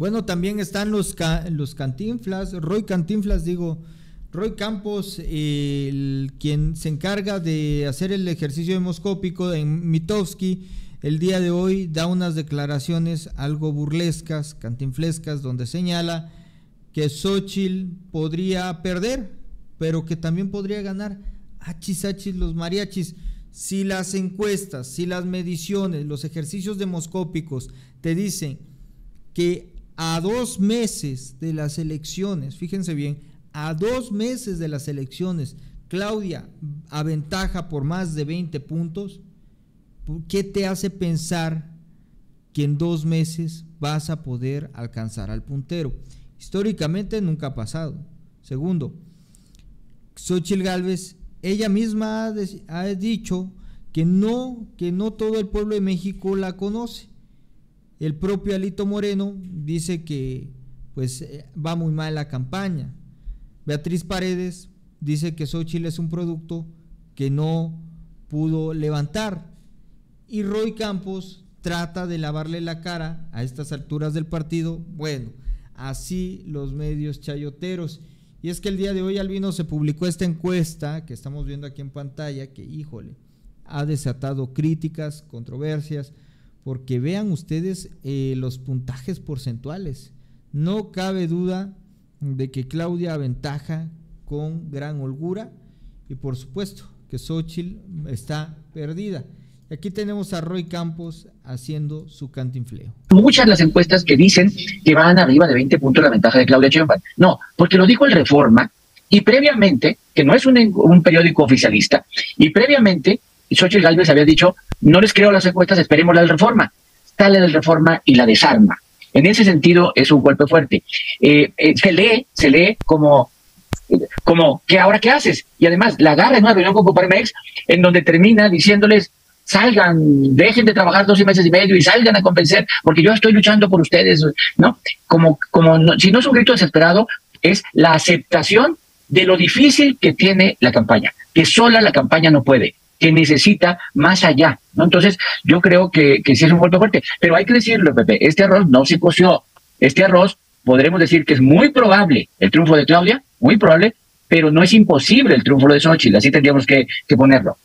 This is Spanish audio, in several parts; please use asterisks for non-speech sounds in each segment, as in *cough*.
Bueno, también están los, los Cantinflas, Roy Cantinflas, digo, Roy Campos, quien se encarga de hacer el ejercicio demoscópico en Mitowski, el día de hoy da unas declaraciones algo burlescas, cantinflescas, donde señala que Xochitl podría perder, pero que también podría ganar. a achis, los mariachis. Si las encuestas, si las mediciones, los ejercicios demoscópicos te dicen que a dos meses de las elecciones, fíjense bien, a dos meses de las elecciones, Claudia aventaja por más de 20 puntos, ¿qué te hace pensar que en dos meses vas a poder alcanzar al puntero? Históricamente nunca ha pasado. Segundo, Xochitl Gálvez, ella misma ha, ha dicho que no, que no todo el pueblo de México la conoce. El propio Alito Moreno dice que pues eh, va muy mal la campaña. Beatriz Paredes dice que Sochil es un producto que no pudo levantar. Y Roy Campos trata de lavarle la cara a estas alturas del partido. Bueno, así los medios chayoteros. Y es que el día de hoy, Albino, se publicó esta encuesta que estamos viendo aquí en pantalla, que híjole, ha desatado críticas, controversias, porque vean ustedes eh, los puntajes porcentuales. No cabe duda de que Claudia aventaja con gran holgura y por supuesto que Xochitl está perdida. Aquí tenemos a Roy Campos haciendo su cantinfleo. Muchas las encuestas que dicen que van arriba de 20 puntos la ventaja de Claudia Sheinbaum. No, porque lo dijo el Reforma y previamente, que no es un periódico oficialista, y previamente Xochitl Galvez había dicho, no les creo las encuestas, esperemos la reforma. Sale la reforma y la desarma. En ese sentido es un golpe fuerte. Eh, eh, se lee, se lee como, como, ¿qué ahora qué haces? Y además la agarra en una reunión con Coparmex, en donde termina diciéndoles, salgan, dejen de trabajar 12 meses y medio y salgan a convencer, porque yo estoy luchando por ustedes, ¿no? Como, como si no es un grito desesperado, es la aceptación de lo difícil que tiene la campaña, que sola la campaña no puede, que necesita más allá. Entonces, yo creo que, sí es un golpe fuerte. Pero hay que decirlo, Pepe, este arroz no se coció. Este arroz podremos decir que es muy probable el triunfo de Claudia, muy probable, pero no es imposible el triunfo de Xochitl, así tendríamos que, ponerlo.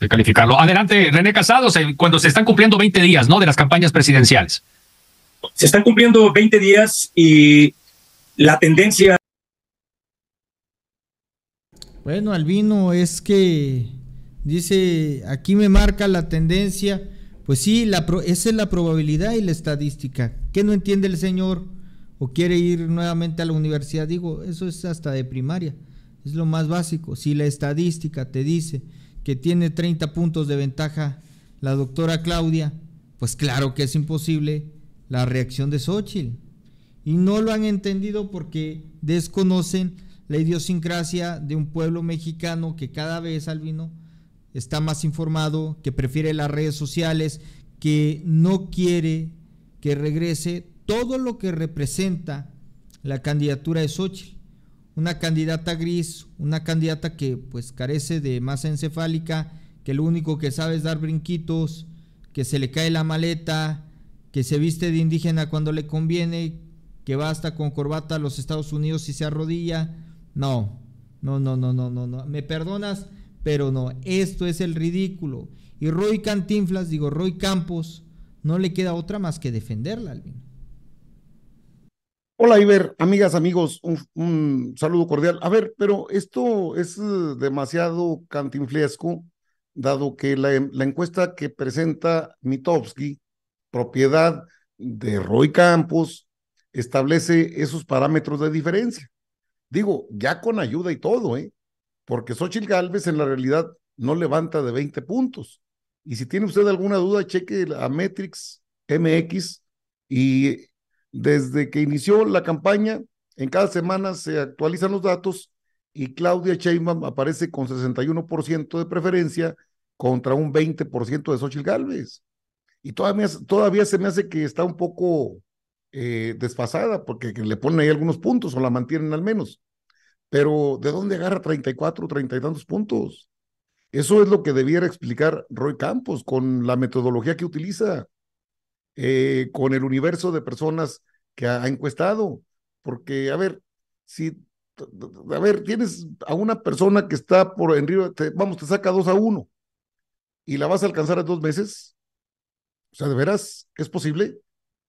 De calificarlo. Adelante, René Casados, cuando se están cumpliendo 20 días, ¿no? De las campañas presidenciales. Se están cumpliendo 20 días y la tendencia. Bueno, Albino, es que Dice, aquí me marca la tendencia. Pues sí, la esa es la probabilidad y la estadística. ¿Qué no entiende el señor? ¿O quiere ir nuevamente a la universidad? Digo, eso es hasta de primaria. Es lo más básico. Si la estadística te dice que tiene 30 puntos de ventaja la doctora Claudia, pues claro que es imposible la reacción de Xochitl. Y no lo han entendido porque desconocen la idiosincrasia de un pueblo mexicano que cada vez, al vino está más informado, que prefiere las redes sociales, que no quiere que regrese todo lo que representa la candidatura de Xochitl. Una candidata gris, una candidata que pues carece de masa encefálica, que lo único que sabe es dar brinquitos, que se le cae la maleta, que se viste de indígena cuando le conviene, que va hasta con corbata a los Estados Unidos y se arrodilla. No, no, no, no, no, no, no. ¿Me perdonas? Pero no, esto es el ridículo. Y Roy Cantinflas, digo, Roy Campos, no le queda otra más que defenderla, Alvin. Hola, Iber, amigas, amigos, un, saludo cordial. A ver, pero esto es eh, demasiado cantinflesco, dado que la, encuesta que presenta Mitowski, propiedad de Roy Campos, establece esos parámetros de diferencia. Digo, ya con ayuda y todo, ¿eh? porque Xochitl Galvez en la realidad no levanta de 20 puntos. Y si tiene usted alguna duda, cheque a Metrix MX y desde que inició la campaña, en cada semana se actualizan los datos y Claudia Sheinbaum aparece con 61% de preferencia contra un 20% de Xochitl Galvez. Y todavía, todavía se me hace que está un poco eh, desfasada porque le ponen ahí algunos puntos o la mantienen al menos. Pero ¿de dónde agarra 34, 30 y tantos puntos? Eso es lo que debiera explicar Roy Campos con la metodología que utiliza, eh, con el universo de personas que ha, encuestado. Porque, a ver, si, a ver, tienes a una persona que está por en Río, vamos, te saca dos a uno y la vas a alcanzar en dos meses. O sea, de veras, es posible.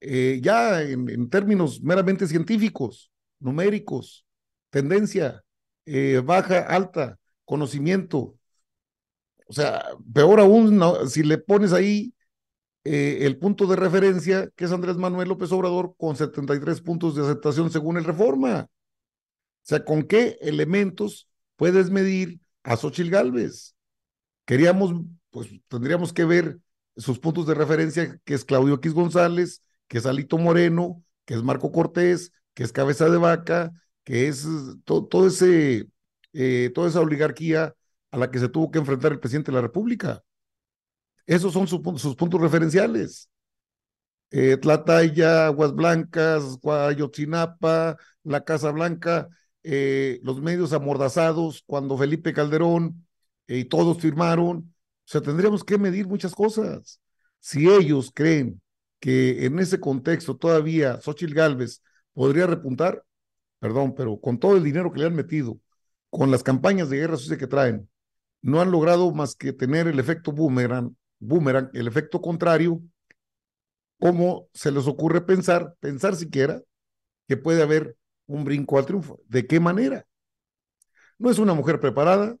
Eh, ya en términos meramente científicos, numéricos, tendencia, eh, baja, alta, conocimiento. O sea, peor aún si le pones ahí eh, el punto de referencia, que es Andrés Manuel López Obrador, con 73 puntos de aceptación según el Reforma. O sea, ¿con qué elementos puedes medir a Xochitl Galvez? Queríamos, pues tendríamos que ver sus puntos de referencia, que es Claudio X González, que es Alito Moreno, que es Marco Cortés, que es Cabeza de Vaca, que es todo ese, eh, toda esa oligarquía a la que se tuvo que enfrentar el presidente de la República. Esos son sus puntos referenciales. Eh, Tlataya, Aguas Blancas, Guayotzinapa, la Casa Blanca, eh, los medios amordazados cuando Felipe Calderón eh, y todos firmaron. O sea, tendríamos que medir muchas cosas. Si ellos creen que en ese contexto todavía Xochitl Galvez podría repuntar, perdón, pero con todo el dinero que le han metido, con las campañas de guerra sucia que traen, no han logrado más que tener el efecto boomerang, boomerang, el efecto contrario, ¿cómo se les ocurre pensar, pensar siquiera, que puede haber un brinco al triunfo? ¿De qué manera? No es una mujer preparada,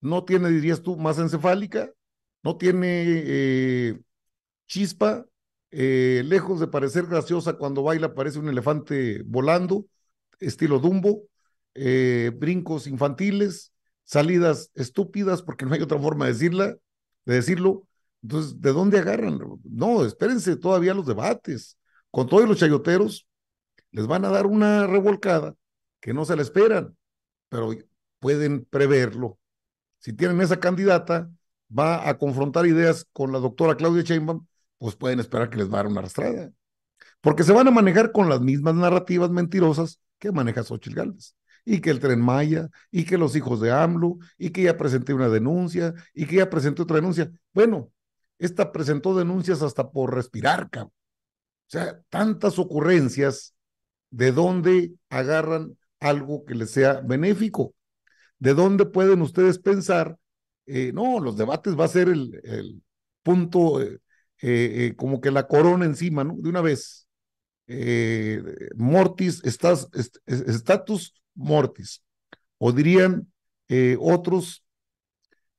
no tiene, dirías tú, más encefálica, no tiene eh, chispa, eh, lejos de parecer graciosa cuando baila parece un elefante volando, estilo Dumbo, eh, brincos infantiles, salidas estúpidas, porque no hay otra forma de, decirla, de decirlo. Entonces, ¿de dónde agarran? No, espérense todavía los debates. Con todos los chayoteros les van a dar una revolcada que no se la esperan, pero pueden preverlo. Si tienen esa candidata, va a confrontar ideas con la doctora Claudia Sheinbaum, pues pueden esperar que les va a dar una arrastrada. Porque se van a manejar con las mismas narrativas mentirosas que maneja Xochitl Y que el Tren Maya, y que los hijos de AMLO, y que ya presenté una denuncia, y que ya presenté otra denuncia. Bueno, esta presentó denuncias hasta por respirar, cabrón. O sea, tantas ocurrencias de dónde agarran algo que les sea benéfico. ¿De dónde pueden ustedes pensar? Eh, no, los debates va a ser el, el punto, eh, eh, como que la corona encima, ¿no? De una vez. Eh, mortis, estás, mortis, o dirían eh, otros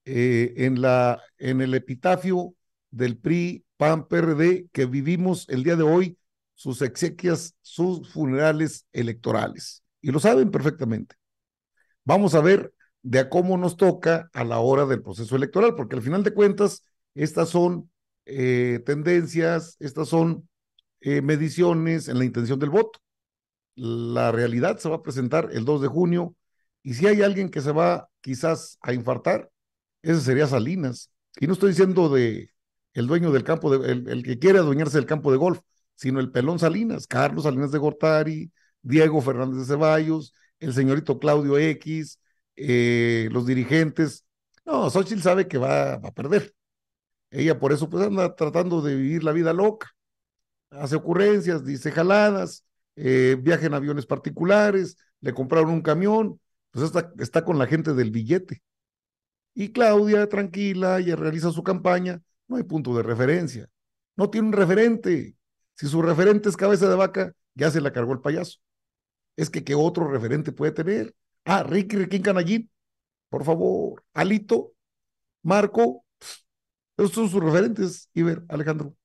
eh, en, la, en el epitafio del PRI, PAN, PRD, que vivimos el día de hoy sus exequias, sus funerales electorales. Y lo saben perfectamente. Vamos a ver de a cómo nos toca a la hora del proceso electoral, porque al final de cuentas, estas son tendencias, estas son eh, mediciones, en la intención del voto. La realidad se va a presentar el 2 de junio y si hay alguien que se va quizás a infartar, ese sería Salinas. Y no estoy diciendo de el dueño del campo, el, el, que quiere adueñarse del campo de golf, sino el pelón Salinas, Carlos Salinas de Gortari, Diego Fernández de Ceballos, el señorito Claudio X, eh, los dirigentes. No, Xochitl sabe que va, va, a perder. Ella por eso pues anda tratando de vivir la vida loca hace ocurrencias, dice jaladas, eh, viaja en aviones particulares, le compraron un camión, pues está, está con la gente del billete. Y Claudia, tranquila, ya realiza su campaña, no hay punto de referencia. No tiene un referente. Si su referente es cabeza de vaca, ya se la cargó el payaso. Es que, ¿qué otro referente puede tener? Ah, Ricky Ricky Canallín, por favor. Alito, Marco, esos son sus referentes, Iber, Alejandro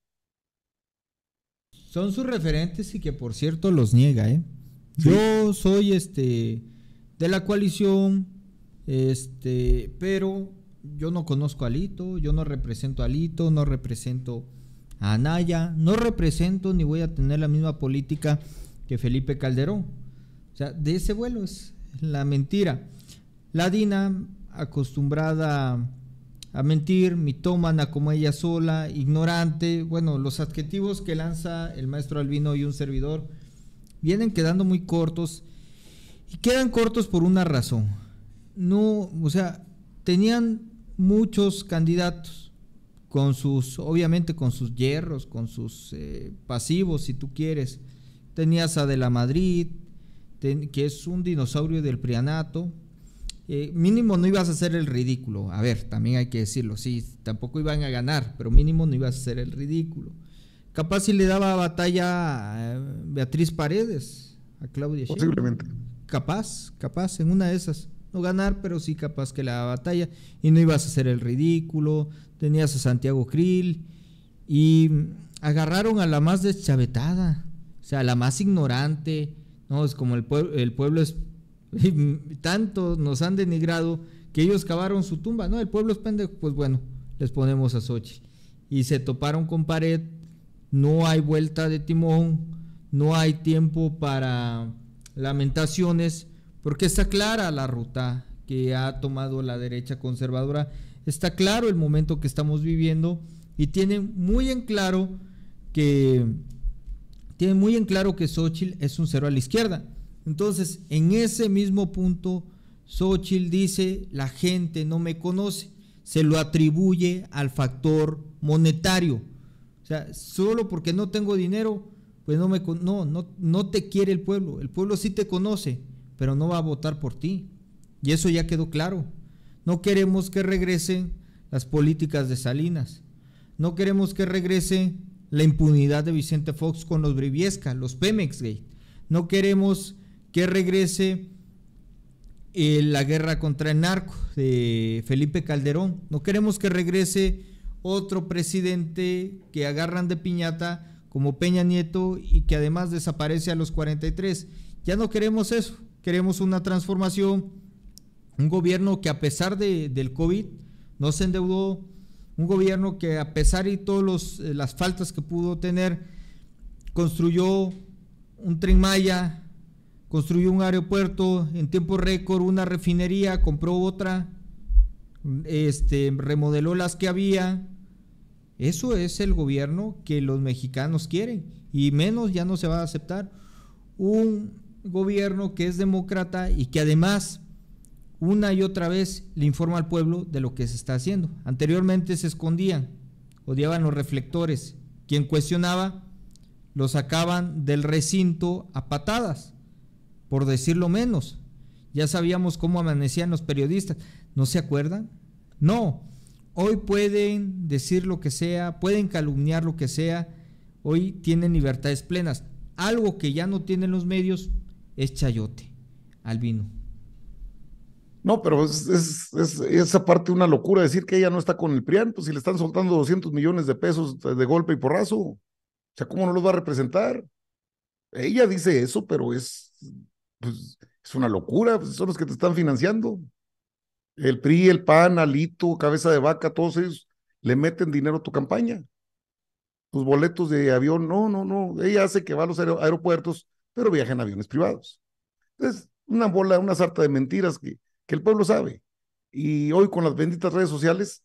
son sus referentes y que por cierto los niega, ¿eh? Yo soy este de la coalición, este, pero yo no conozco a Alito, yo no represento a Alito, no represento a Anaya, no represento ni voy a tener la misma política que Felipe Calderón. O sea, de ese vuelo es la mentira. La DINA acostumbrada a mentir, mitómana como ella sola, ignorante, bueno, los adjetivos que lanza el maestro Albino y un servidor vienen quedando muy cortos y quedan cortos por una razón. No, o sea, tenían muchos candidatos con sus, obviamente con sus hierros, con sus eh, pasivos, si tú quieres. Tenías a De La Madrid, que es un dinosaurio del Prianato, eh, mínimo no ibas a hacer el ridículo. A ver, también hay que decirlo, sí, tampoco iban a ganar, pero mínimo no ibas a hacer el ridículo. Capaz si le daba batalla a eh, Beatriz Paredes, a Claudia Sheinbaum. Capaz, capaz, en una de esas. No ganar, pero sí capaz que la batalla. Y no ibas a hacer el ridículo. Tenías a Santiago Krill. Y agarraron a la más deschavetada. O sea, la más ignorante. No, es como el, el pueblo es *laughs* Y tanto nos han denigrado que ellos cavaron su tumba. No, el pueblo es pendejo, pues bueno, les ponemos a Sochi. Y se toparon con pared, no hay vuelta de timón, no hay tiempo para lamentaciones, porque está clara la ruta que ha tomado la derecha conservadora, está claro el momento que estamos viviendo y tiene muy en claro que tienen muy en claro que Xochitl es un cero a la izquierda. Entonces, en ese mismo punto, Xochitl dice, la gente no me conoce, se lo atribuye al factor monetario. O sea, solo porque no tengo dinero, pues no me no, no, te quiere el pueblo. El pueblo sí te conoce, pero no va a votar por ti. Y eso ya quedó claro. No queremos que regresen las políticas de Salinas. No queremos que regrese la impunidad de Vicente Fox con los Briviesca, los Pemex No queremos que regrese eh, la guerra contra el narco de Felipe Calderón. No queremos que regrese otro presidente que agarran de piñata como Peña Nieto y que además desaparece a los 43. Ya no queremos eso, queremos una transformación, un gobierno que a pesar de, del COVID no se endeudó, un gobierno que a pesar de todas eh, las faltas que pudo tener, construyó un tren Maya, construyó un aeropuerto en tiempo récord, una refinería, compró otra, este, remodeló las que había. Eso es el gobierno que los mexicanos quieren y menos ya no se va a aceptar un gobierno que es demócrata y que además una y otra vez le informa al pueblo de lo que se está haciendo. Anteriormente se escondían, odiaban los reflectores. Quien cuestionaba, lo sacaban del recinto a patadas por decirlo menos. Ya sabíamos cómo amanecían los periodistas. ¿No se acuerdan? No. Hoy pueden decir lo que sea, pueden calumniar lo que sea. Hoy tienen libertades plenas. Algo que ya no tienen los medios es chayote, albino. No, pero es, es, esa parte una locura decir que ella no está con el PRIAN, pues si le están soltando 200 millones de pesos de golpe y porrazo. O sea, ¿cómo no los va a representar? Ella dice eso, pero es pues es una locura, pues, son los que te están financiando. El PRI, el PAN, Alito, Cabeza de Vaca, todos ellos le meten dinero a tu campaña. Tus boletos de avión, no, no, no. Ella hace que va a los aeropuertos, pero viaja en aviones privados. Es una bola, una sarta de mentiras que, que el pueblo sabe. Y hoy con las benditas redes sociales,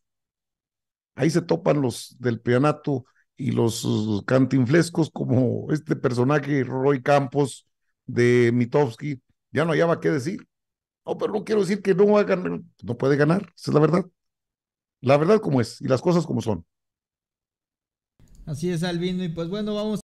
ahí se topan los del pianato y los uh, cantinflescos como este personaje Roy Campos, de Mitovsky, ya no hallaba qué decir. No, pero no quiero decir que no va a ganar. No puede ganar, esa es la verdad. La verdad como es y las cosas como son. Así es, Albino. Y pues bueno, vamos.